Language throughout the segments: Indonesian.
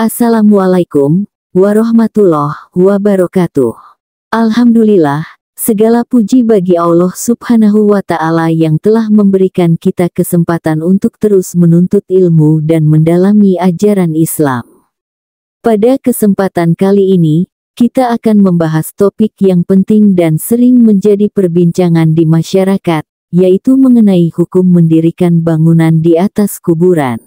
Assalamualaikum warahmatullahi wabarakatuh. Alhamdulillah, segala puji bagi Allah Subhanahu wa Ta'ala yang telah memberikan kita kesempatan untuk terus menuntut ilmu dan mendalami ajaran Islam. Pada kesempatan kali ini, kita akan membahas topik yang penting dan sering menjadi perbincangan di masyarakat, yaitu mengenai hukum mendirikan bangunan di atas kuburan.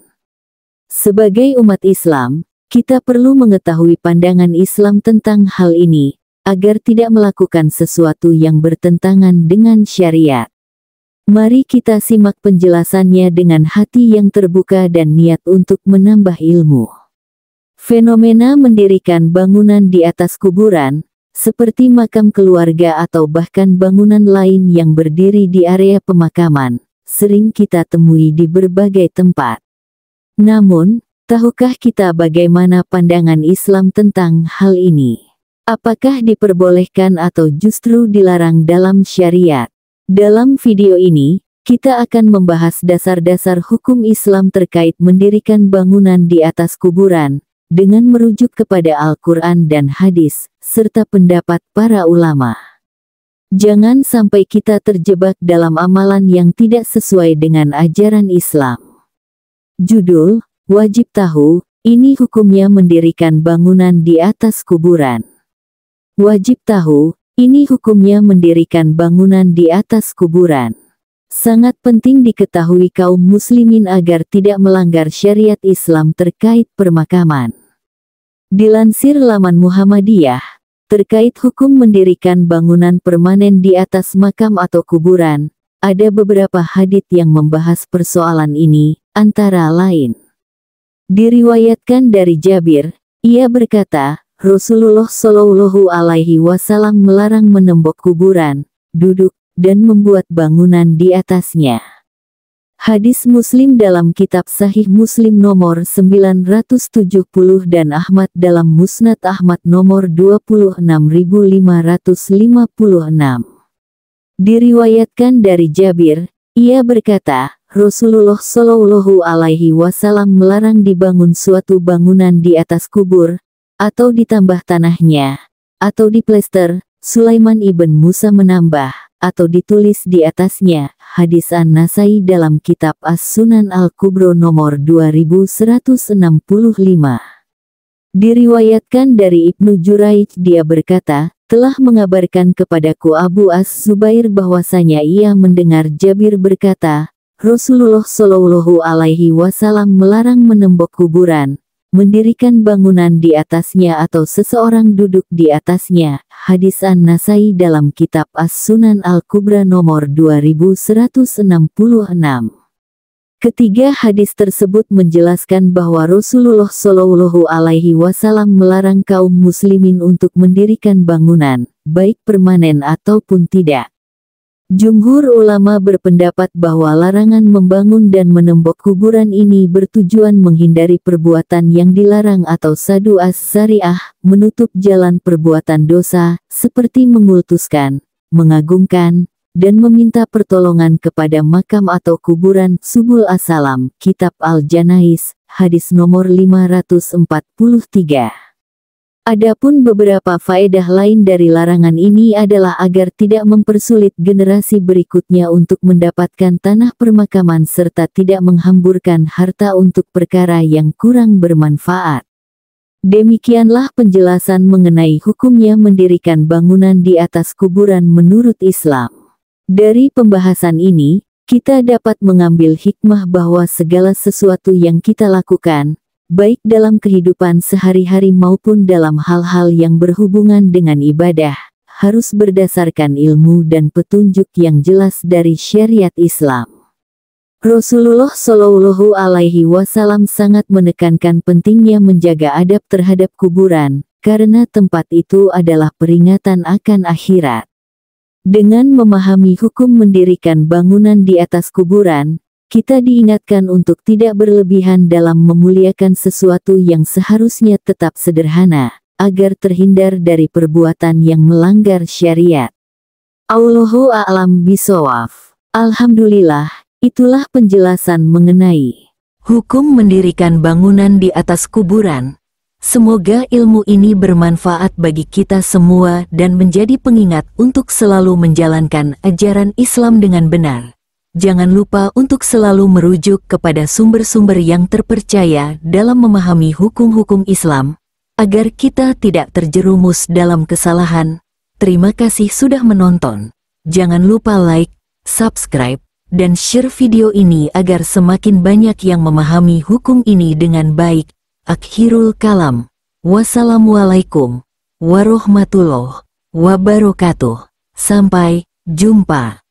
Sebagai umat Islam, kita perlu mengetahui pandangan Islam tentang hal ini, agar tidak melakukan sesuatu yang bertentangan dengan syariat. Mari kita simak penjelasannya dengan hati yang terbuka dan niat untuk menambah ilmu. Fenomena mendirikan bangunan di atas kuburan, seperti makam keluarga atau bahkan bangunan lain yang berdiri di area pemakaman, sering kita temui di berbagai tempat. Namun, Tahukah kita bagaimana pandangan Islam tentang hal ini? Apakah diperbolehkan atau justru dilarang dalam syariat? Dalam video ini, kita akan membahas dasar-dasar hukum Islam terkait mendirikan bangunan di atas kuburan, dengan merujuk kepada Al-Quran dan hadis, serta pendapat para ulama. Jangan sampai kita terjebak dalam amalan yang tidak sesuai dengan ajaran Islam. Judul, Wajib tahu, ini hukumnya mendirikan bangunan di atas kuburan. Wajib tahu, ini hukumnya mendirikan bangunan di atas kuburan. Sangat penting diketahui kaum muslimin agar tidak melanggar syariat Islam terkait permakaman. Dilansir laman Muhammadiyah, terkait hukum mendirikan bangunan permanen di atas makam atau kuburan, ada beberapa hadith yang membahas persoalan ini, antara lain. Diriwayatkan dari Jabir, ia berkata, Rasulullah Shallallahu Alaihi Wasallam melarang menembok kuburan, duduk, dan membuat bangunan di atasnya. Hadis Muslim dalam Kitab Sahih Muslim nomor 970 dan Ahmad dalam Musnad Ahmad nomor 26556. Diriwayatkan dari Jabir, ia berkata, Rasulullah Shallallahu Alaihi Wasallam melarang dibangun suatu bangunan di atas kubur, atau ditambah tanahnya, atau diplester, Sulaiman ibn Musa menambah, atau ditulis di atasnya, hadis An-Nasai dalam kitab As-Sunan Al-Kubro nomor 2165. Diriwayatkan dari Ibnu Juraij dia berkata, telah mengabarkan kepadaku Abu As-Zubair bahwasanya ia mendengar Jabir berkata, Rasulullah Shallallahu Alaihi Wasallam melarang menembok kuburan, mendirikan bangunan di atasnya atau seseorang duduk di atasnya. Hadis An-Nasai dalam kitab As-Sunan Al-Kubra nomor 2166. Ketiga hadis tersebut menjelaskan bahwa Rasulullah Shallallahu Alaihi Wasallam melarang kaum muslimin untuk mendirikan bangunan, baik permanen ataupun tidak. Jumhur ulama berpendapat bahwa larangan membangun dan menembok kuburan ini bertujuan menghindari perbuatan yang dilarang atau sadu as-sariah, menutup jalan perbuatan dosa, seperti mengultuskan, mengagungkan, dan meminta pertolongan kepada makam atau kuburan Subul Asalam, Kitab Al-Janais, hadis nomor 543. Adapun beberapa faedah lain dari larangan ini adalah agar tidak mempersulit generasi berikutnya untuk mendapatkan tanah permakaman serta tidak menghamburkan harta untuk perkara yang kurang bermanfaat. Demikianlah penjelasan mengenai hukumnya mendirikan bangunan di atas kuburan menurut Islam. Dari pembahasan ini, kita dapat mengambil hikmah bahwa segala sesuatu yang kita lakukan, baik dalam kehidupan sehari-hari maupun dalam hal-hal yang berhubungan dengan ibadah, harus berdasarkan ilmu dan petunjuk yang jelas dari syariat Islam. Rasulullah Shallallahu Alaihi Wasallam sangat menekankan pentingnya menjaga adab terhadap kuburan, karena tempat itu adalah peringatan akan akhirat. Dengan memahami hukum mendirikan bangunan di atas kuburan, kita diingatkan untuk tidak berlebihan dalam memuliakan sesuatu yang seharusnya tetap sederhana, agar terhindar dari perbuatan yang melanggar syariat. Allahu a'lam bisawaf. Alhamdulillah, itulah penjelasan mengenai hukum mendirikan bangunan di atas kuburan. Semoga ilmu ini bermanfaat bagi kita semua dan menjadi pengingat untuk selalu menjalankan ajaran Islam dengan benar jangan lupa untuk selalu merujuk kepada sumber-sumber yang terpercaya dalam memahami hukum-hukum Islam, agar kita tidak terjerumus dalam kesalahan. Terima kasih sudah menonton. Jangan lupa like, subscribe, dan share video ini agar semakin banyak yang memahami hukum ini dengan baik. Akhirul kalam. Wassalamualaikum warahmatullahi wabarakatuh. Sampai jumpa.